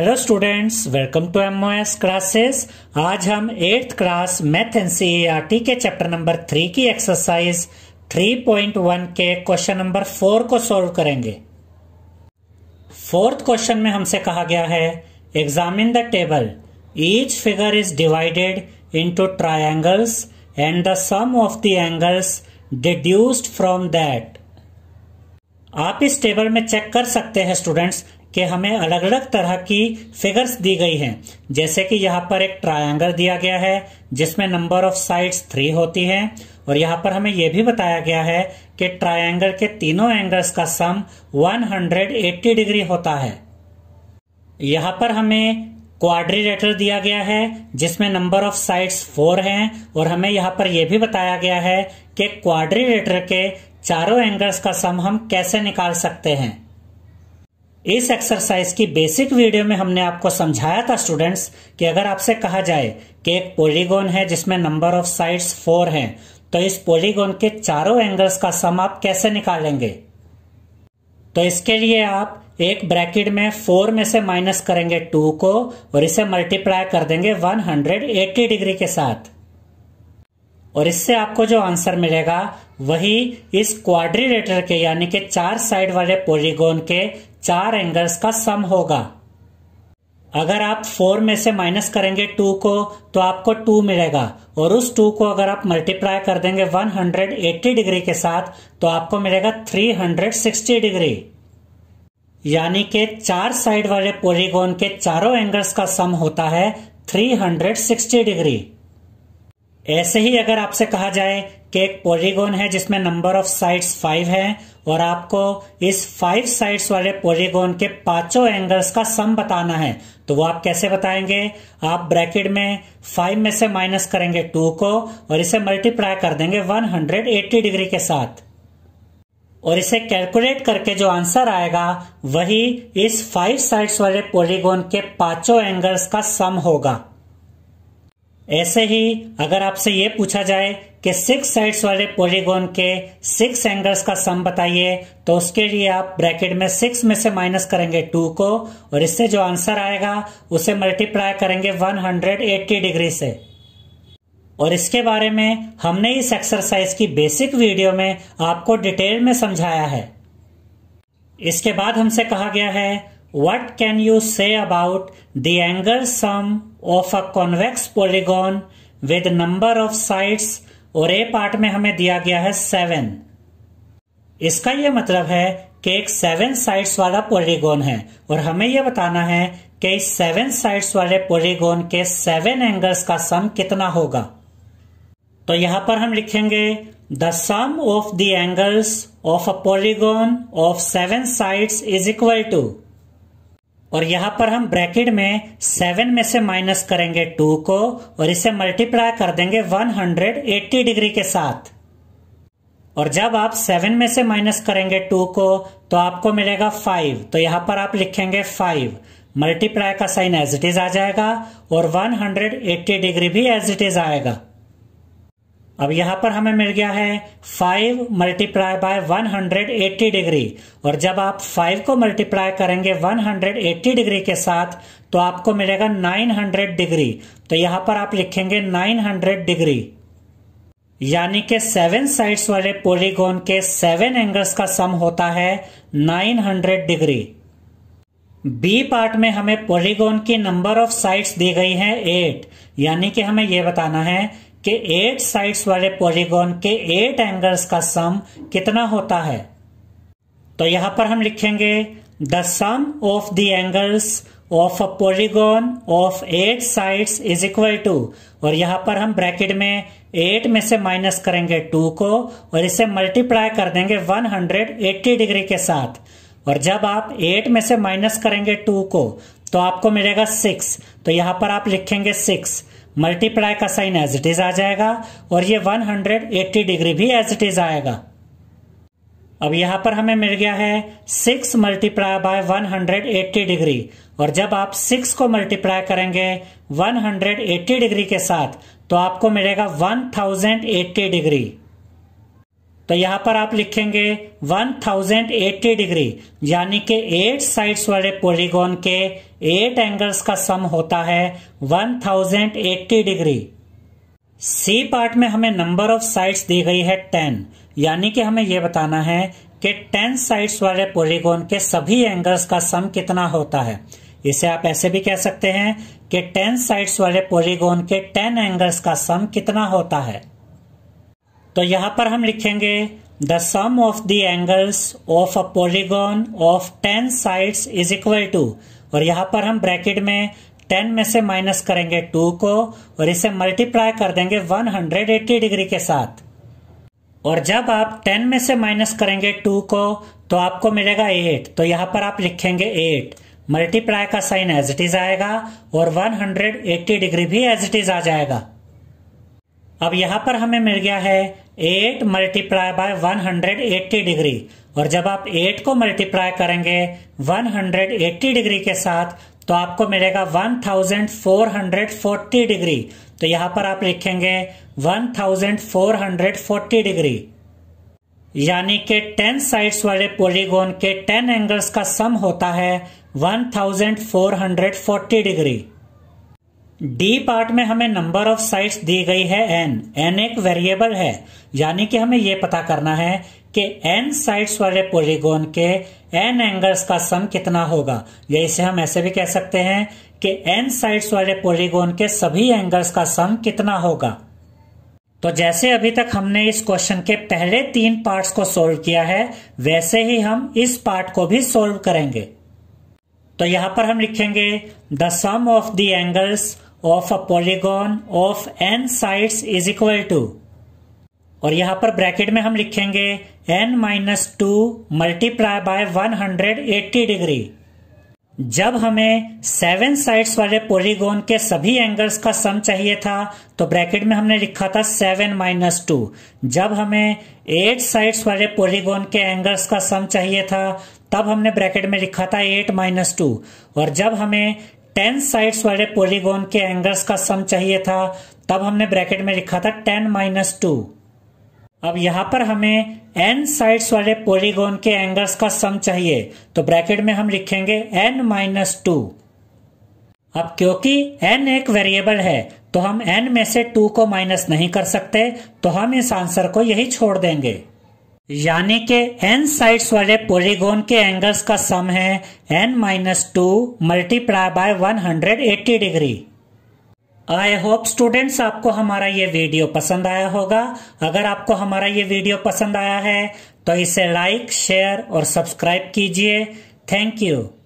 hello students welcome to M S classes आज हम eighth class math N C के chapter number three की exercise 3.1 के question number four को solve करेंगे फोर्थ क्वेश्चन में हमसे कहा गया है examine the table each figure is divided into triangles and the sum of the angles deduced from that आप इस टेबल में चेक कर सकते हैं स्टूडेंट्स कि हमें अलग अलग तरह की फिगर्स दी गई हैं जैसे कि यहाँ पर एक ट्रायंगल दिया गया है जिसमें नंबर ऑफ साइड्स थ्री होती हैं और यहाँ पर हमें यह भी बताया गया है कि ट्रायंगल के तीनों एंगल्स का सम 180 डिग्री होता है यहाँ पर हमें क्वाड्रीलेटर दिया गया है जिसमें नंबर ऑफ साइड्स फोर हैं और हमें यहाँ पर यह भी बताया गया है कि क्वाड्रीलेटर के चारों एंगल्स का सम हम कैसे निकाल सकते हैं इस एक्सरसाइज की बेसिक वीडियो में हमने आपको समझाया था स्टूडेंट्स कि अगर आपसे कहा जाए कि एक पोलिगोन है जिसमें नंबर ऑफ साइड्स फोर हैं तो इस पोलिगोन के चारों एंगल्स का सम आप कैसे निकालेंगे तो इसके लिए आप एक ब्रैकेट में फोर में से माइनस करेंगे टू को और इसे मल्टीप्लाई कर देंगे 180 डिग्री के साथ और इससे आपको जो आंसर मिलेगा वही इस क्वाड्रिलेटर के यानी के चार साइड वाले पोलिगोन के चार एंगल्स का सम होगा अगर आप फोर में से माइनस करेंगे टू को तो आपको टू मिलेगा और उस टू को अगर आप मल्टीप्लाई कर देंगे 180 डिग्री के साथ तो आपको मिलेगा 360 डिग्री यानी के चार साइड वाले पॉलीगोन के चारों एंगल्स का सम होता है 360 डिग्री ऐसे ही अगर आपसे कहा जाए कि एक पोलिगोन है जिसमें नंबर ऑफ साइड्स फाइव है और आपको इस फाइव साइड्स वाले पोलिगोन के पांचों एंगल्स का सम बताना है तो वो आप कैसे बताएंगे आप ब्रैकेट में फाइव में से माइनस करेंगे टू को और इसे मल्टीप्लाई कर देंगे 180 डिग्री के साथ और इसे कैलकुलेट करके जो आंसर आएगा वही इस फाइव साइड्स वाले पोलिगोन के पांचों एंगल्स का सम होगा ऐसे ही अगर आपसे ये पूछा जाए कि सिक्स साइड्स वाले पॉलीगोन के सिक्स एंगल्स का सम बताइए तो उसके लिए आप ब्रैकेट में सिक्स में से माइनस करेंगे टू को और इससे जो आंसर आएगा उसे मल्टीप्लाई करेंगे 180 डिग्री से और इसके बारे में हमने इस एक्सरसाइज की बेसिक वीडियो में आपको डिटेल में समझाया है इसके बाद हमसे कहा गया है what can you say about the angle sum of a convex polygon with number of sides और ए पार्ट में हमें दिया गया है सेवन इसका यह मतलब है कि एक सेवन साइड्स वाला पोलिगोन है और हमें यह बताना है कि इस सेवन साइड्स वाले पोलिगोन के सेवन एंगल्स का सम कितना होगा तो यहां पर हम लिखेंगे the sum of the angles of a polygon of seven sides is equal to और यहां पर हम ब्रैकेट में सेवन में से माइनस करेंगे टू को और इसे मल्टीप्लाई कर देंगे वन हंड्रेड एट्टी डिग्री के साथ और जब आप सेवन में से माइनस करेंगे टू को तो आपको मिलेगा फाइव तो यहां पर आप लिखेंगे फाइव मल्टीप्लाई का साइन एज इट इज आ जाएगा और 180 डिग्री भी एज इट इज आएगा अब यहां पर हमें मिल गया है फाइव मल्टीप्लाई बाय 180 डिग्री और जब आप फाइव को मल्टीप्लाई करेंगे 180 डिग्री के साथ तो आपको मिलेगा 900 डिग्री तो यहाँ पर आप लिखेंगे 900 डिग्री यानी कि सेवन साइड्स वाले पोलिगोन के सेवन एंगल्स का सम होता है 900 डिग्री बी पार्ट में हमें पोलिगोन की नंबर ऑफ साइड्स दी गई है एट यानी कि हमें यह बताना है कि एट साइड्स वाले पॉलीगॉन के एट एंगल्स का सम कितना होता है तो यहां पर हम लिखेंगे the sum of the angles of a polygon of eight sides is equal to और यहां पर हम ब्रैकेट में एट में से माइनस करेंगे टू को और इसे मल्टीप्लाई कर देंगे वन हंड्रेड एट्टी डिग्री के साथ और जब आप एट में से माइनस करेंगे टू को तो आपको मिलेगा सिक्स तो यहां पर आप लिखेंगे सिक्स मल्टीप्लाई का साइन एज इट इज आ जाएगा और ये 180 डिग्री भी एज इट इज आएगा अब यहां पर हमें मिल गया है six multiply by one hundred eighty degree और जब आप सिक्स को मल्टीप्लाई करेंगे वन हंड्रेड एट्टी डिग्री के साथ तो आपको मिलेगा वन थाउजेंड एट्टी डिग्री तो यहां पर आप लिखेंगे 1080 डिग्री यानी कि एट साइड्स वाले पॉलीगॉन के एट एंगल्स का सम होता है 1080 डिग्री सी पार्ट में हमें नंबर ऑफ साइड्स दी गई है 10 यानी कि हमें यह बताना है कि 10 साइड्स वाले पॉलीगॉन के सभी एंगल्स का सम कितना होता है इसे आप ऐसे भी कह सकते हैं कि 10 साइड्स वाले पॉलीगॉन के 10 एंगल्स का सम कितना होता है तो यहाँ पर हम लिखेंगे the sum of the angles of a polygon of ten sides is equal to और यहाँ पर हम ब्रैकेट में टेन में से माइनस करेंगे टू को और इसे मल्टीप्लाई कर देंगे वन हंड्रेड एट्टी डिग्री के साथ और जब आप टेन में से माइनस करेंगे टू को तो आपको मिलेगा एट तो यहाँ पर आप लिखेंगे एट मल्टीप्लाई का साइन एज इट इज आएगा और वन हंड्रेड एट्टी डिग्री भी एज इट इज आ जाएगा अब यहाँ पर हमें मिल गया है eight multiply by one hundred eighty degree और जब आप एट को मल्टीप्लाई करेंगे वन हंड्रेड एट्टी डिग्री के साथ तो आपको मिलेगा one thousand four hundred forty degree तो यहाँ पर आप लिखेंगे one thousand four hundred forty degree यानी के टेन साइड्स वाले पॉलीगोन के टेन एंगल्स का सम होता है one thousand four hundred forty degree D part में हमें नंबर ऑफ साइट्स दी गई है एन एन एक वेरिएबल है यानी कि हमें यह पता करना है कि एन साइड्स वाले पोलिगोन के एन एंगल्स का सम कितना होगा या इसे हम ऐसे भी कह सकते हैं कि एन साइड्स वाले पोलिगोन के सभी एंगल्स का सम कितना होगा तो जैसे अभी तक हमने इस क्वेश्चन के पहले तीन पार्ट्स को सोल्व किया है वैसे ही हम इस पार्ट को भी सोल्व करेंगे तो यहां पर हम लिखेंगे the sum of the angles of a polygon of N sides is equal to और यहां पर ब्रैकेट में हम लिखेंगे N minus two multiply by 180 degree जब हमें सेवन साइड्स वाले पोलीगोन के सभी एंगल्स का सम चाहिए था तो ब्रैकेट में हमने लिखा था सेवन माइनस टू जब हमें एट साइड्स वाले पोलीगोन के एंगल्स का सम चाहिए था तब हमने ब्रैकेट में लिखा था एट माइनस टू और जब हमें टेन साइड्स वाले पोलीगोन के एंगल्स का सम चाहिए था तब हमने ब्रैकेट में लिखा था टेन माइनस टू अब यहां पर हमें एन साइड्स वाले पोलीगोन के एंगल्स का सम चाहिए तो ब्रैकेट में हम लिखेंगे एन माइनस टू अब क्योंकि एन एक वेरिएबल है तो हम एन में से टू को माइनस नहीं कर सकते तो हम इस आंसर को यही छोड़ देंगे यानी के एन साइड्स वाले पोलीगोन के एंगल्स का सम है N minus two multiply by eighty degree I hope students आपको हमारा ये वीडियो पसंद आया होगा अगर आपको हमारा ये वीडियो पसंद आया है तो इसे लाइक शेयर और सब्सक्राइब कीजिए थैंक यू